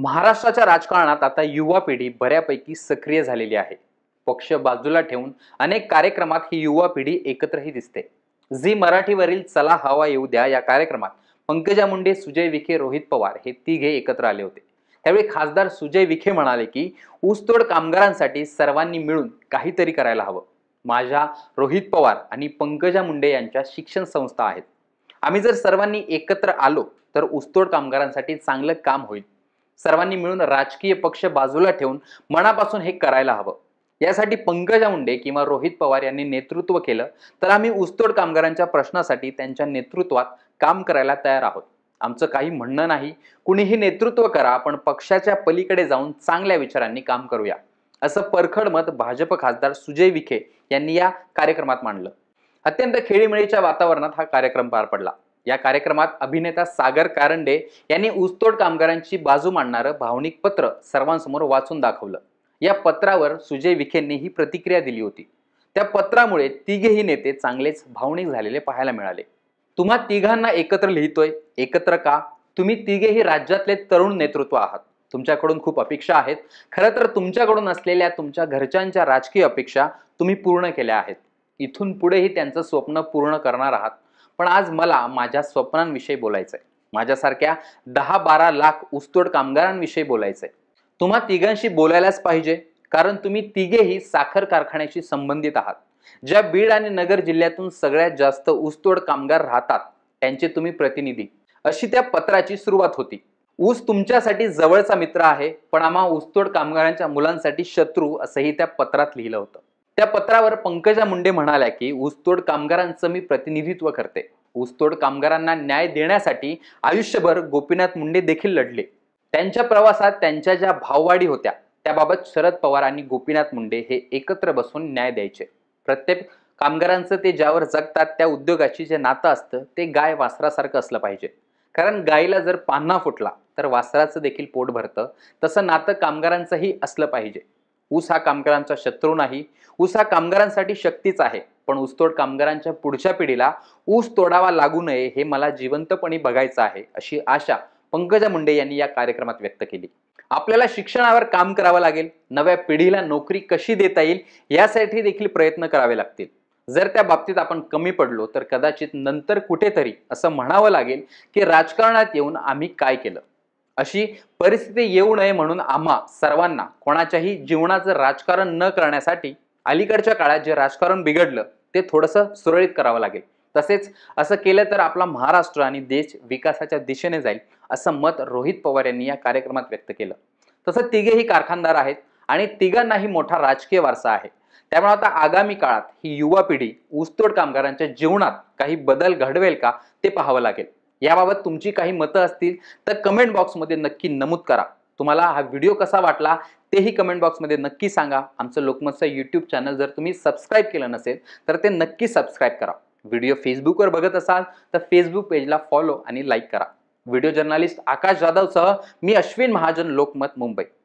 महाराष्ट्राच्या राजकारणात आता युवा पिढी बऱ्यापैकी सक्रिय झालेली आहे पक्ष बाजूला ठेवून अनेक कार्यक्रमात ही युवा पिढी एकत्रही दिसते झी मराठीवरील चला हवा येऊ द्या या कार्यक्रमात पंकजा मुंडे सुजय विखे रोहित पवार हे तिघे एकत्र आले होते त्यावेळी खासदार सुजय विखे म्हणाले की ऊसतोड कामगारांसाठी सर्वांनी मिळून काहीतरी करायला हवं माझ्या रोहित पवार आणि पंकजा मुंडे यांच्या शिक्षण संस्था आहेत आम्ही जर सर्वांनी एकत्र आलो तर ऊसतोड कामगारांसाठी चांगलं काम होईल सर्वांनी मिळून राजकीय पक्ष बाजूला ठेवून मनापासून हे करायला हवं यासाठी पंकजा मुंडे किंवा रोहित पवार यांनी नेतृत्व केलं तर आम्ही ऊसतोड कामगारांच्या प्रश्नासाठी त्यांच्या नेतृत्वात काम करायला तयार आहोत आमचं काही म्हणणं नाही कुणीही नेतृत्व करा पण पक्षाच्या पलीकडे जाऊन चांगल्या विचारांनी काम करूया असं परखड मत भाजप खासदार सुजय विखे यांनी या कार्यक्रमात मांडलं अत्यंत खेळीमेळीच्या वातावरणात हा कार्यक्रम पार पडला या कार्यक्रमात अभिनेता सागर कारंडे यांनी ऊसतोड कामगारांची बाजू मांडणारं भावनिक पत्र सर्वांसमोर वाचून दाखवलं या पत्रावर सुजय विखेंनी ही प्रतिक्रिया दिली होती त्या पत्रामुळे तिघेही नेते चांगलेच भावनिक झालेले पाहायला मिळाले तुम्हा तिघांना एकत्र लिहितोय एकत्र का तुम्ही तिघेही राज्यातले तरुण नेतृत्व आहात तुमच्याकडून खूप अपेक्षा आहेत खरं तर तुमच्याकडून असलेल्या तुमच्या घरच्यांच्या राजकीय अपेक्षा तुम्ही पूर्ण केल्या आहेत इथून पुढेही त्यांचं स्वप्न पूर्ण करणार आहात पण आज मला माझ्या स्वप्नांविषयी बोलायचंय माझ्यासारख्या दहा बारा लाख ऊसतोड कामगारांविषयी बोलायचंय तुम्हा तिघांशी बोलायलाच पाहिजे कारण तुम्ही तिघेही साखर कारखान्याशी संबंधित आहात ज्या बीड आणि नगर जिल्ह्यातून सगळ्यात जास्त ऊसतोड कामगार राहतात त्यांचे तुम्ही प्रतिनिधी अशी त्या पत्राची सुरुवात होती ऊस तुमच्यासाठी जवळचा मित्र आहे पण आम्हा ऊसतोड कामगारांच्या मुलांसाठी शत्रू असंही त्या पत्रात लिहिलं होतं त्या पत्रावर पंकजा मुंडे म्हणाल्या की ऊसतोड कामगारांचं मी प्रतिनिधित्व करते ऊसतोड कामगारांना न्याय देण्यासाठी आयुष्यभर गोपीनाथ मुंडे देखील लढले त्यांच्या प्रवासात त्यांच्या ज्या भाववाढी होत्या त्याबाबत शरद पवार आणि गोपीनाथ मुंडे हे एकत्र बसून न्याय द्यायचे प्रत्येक कामगारांचं ते ज्यावर जगतात त्या उद्योगाची जे नातं असतं ते गाय वासरासारखं असलं पाहिजे कारण गायीला जर पान्हा फुटला तर वासराचं देखील पोट भरतं तसं नातं कामगारांचंही असलं पाहिजे ऊस हा कामगारांचा शत्रू नाही ऊस हा कामगारांसाठी शक्तीच आहे पण ऊसतोड कामगारांच्या पुढच्या पिढीला ऊस तोडावा लागू नये हे मला जिवंतपणे बघायचं आहे अशी आशा पंकजा मुंडे यांनी या कार्यक्रमात व्यक्त केली आपल्याला शिक्षणावर काम करावं लागेल नव्या पिढीला नोकरी कशी देता येईल यासाठी देखील प्रयत्न करावे लागतील जर त्या बाबतीत आपण कमी पडलो तर कदाचित नंतर कुठेतरी असं म्हणावं लागेल की राजकारणात येऊन आम्ही काय केलं अशी परिस्थिती येऊ नये म्हणून आम्हा सर्वांना कोणाच्याही जीवनाचं राजकारण न करण्यासाठी अलीकडच्या काळात जे राजकारण बिघडलं ते थोडंसं सुरळीत करावं लागेल तसेच असं केलं तर आपला महाराष्ट्र आणि देश विकासाच्या दिशेने जाईल असं मत रोहित पवार यांनी या कार्यक्रमात व्यक्त केलं तसं तिघेही कारखानदार आहेत आणि तिघांनाही मोठा राजकीय वारसा आहे त्यामुळे आता आगामी काळात ही युवा पिढी ऊसतोड कामगारांच्या जीवनात काही बदल घडवेल का ते पाहावं लागेल याबाबत तुमची काही मतं असतील तर कमेंट बॉक्समध्ये नक्की नमूद करा तुम्हाला हा व्हिडिओ कसा वाटला तेही कमेंट बॉक्समध्ये नक्की सांगा आमचं लोकमतचं यूट्यूब चॅनल जर तुम्ही सबस्क्राईब केलं नसेल तर ते नक्की सबस्क्राईब करा व्हिडिओ फेसबुकवर बघत असाल तर फेसबुक पेजला फॉलो आणि लाईक करा व्हिडिओ जर्नालिस्ट आकाश जाधवसह मी अश्विन महाजन लोकमत मुंबई